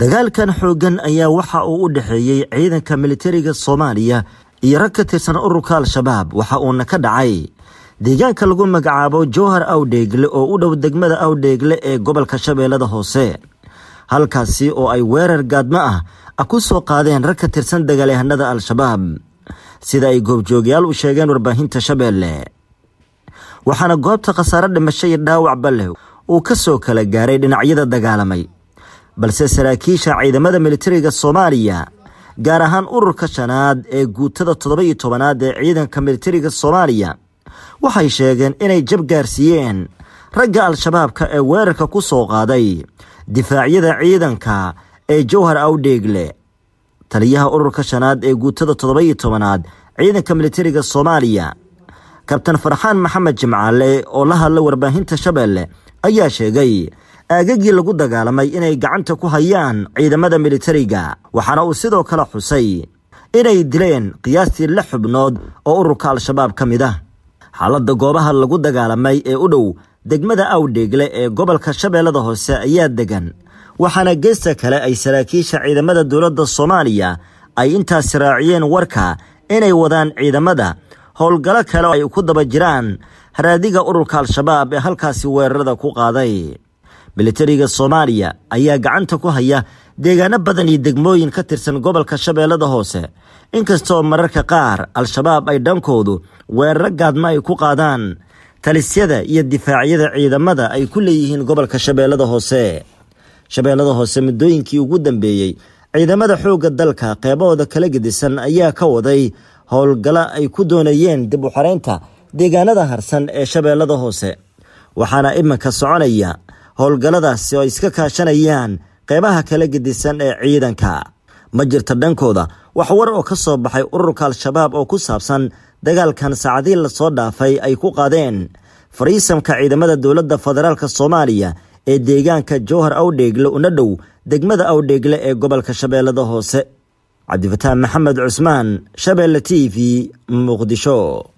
dagaalkan xooggan ayaa waxa uu u dhexeeyey ciidanka militariga soomaaliya iyo rag ka tirsan ururka al-shabaab waxa uuna ka dhacay deegaanka lagu magacaabo jowhar awdheegle oo u dhow degmada awdheegle ee gobolka shabeellada hoose halkaasi oo ay weerar gaadmo ah ku soo qaadeen rag ka tirsan dagaalyahanada al-shabaab sida ay goobjoogayaal u sheegeen warbaahinta shabeelle waxaana goobta khasaare dhimasho iyo dhaawacba leh uu ka soo kala gaaray dhinacyada dagaalamay balse saraakiisha ciidamada militariga soomaaliya gaar ahaan ururka shanaad ee guutada toddoba iyo tobanaad ee ciidanka militariga soomaaliya waxay sheegeen inay jab gaarsiiyeen ragga al-shabaabka ee weerarka ku soo qaaday difaacyada ciidanka ee jowhar awdheegle taliyaha ururka shanaad ee guutada toddoba-iyo tobanaad ciidanka militariga soomaaliya kabtan farxaan maxamed jimcaale oo la hadla warbaahinta shabeelle ayaa sheegay aagagii lagu dagaalamay inay gacanta ku hayaan ciidamada militariga waxaana uu sidoo kale xusay inay dileen qiyaastii lix xubnood oo ururka al-shabaab ka mid ah xaaladda goobaha lagu dagaalamay ee u dhow degmada awdheegle ee gobolka shabeellada hoose ayaa degan waxaana geesta kale ay saraakiisha ciidamada dowladda soomaaliya ay intaasi raaciyeen warka inay wadaan ciidamada howlgalo kale oo ay ku daba jiraan haraadiga ururka al-shabaab ee halkaasi weerarada ku qaaday milatariga soomaaliya ayaa gacanta ku haya deegaano badan iyo degmooyin ka tirsan gobolka shabeellada hoose inkastoo mararka qaar al-shabaab ay dhankoodu weeraro gaadma ay ku qaadaan talisyada iyo difaacyada ciidamada ay ku leeyihiin gobolka shabeellada hoose shabeellada hoose muddooyinkii ugu dambeeyey ciidamada xoogga dalka qeybahooda kala gedisan ayaa ka waday howlgalo ay ku doonayeen dib u xaraynta deegaanada harsan ee shabeellada hoose waxaana iminka soconaya howlgalladaasi oo iska kaashanayaan qeybaha kala gedisan ee ciidanka ma jirta dhankooda wax war oo ka soo baxay ururka al-shabaab oo ku saabsan dagaalkan saacadii lasoo dhaafay ay ku qaadeen fariisamka ciidamada dowladda federaalka soomaaliya ee deegaanka jowhar awdheegle una dhow degmada awdheegle ee gobolka shabeellada hoose cabdifataan maxamed cusmaan shabeelle t v muqdisho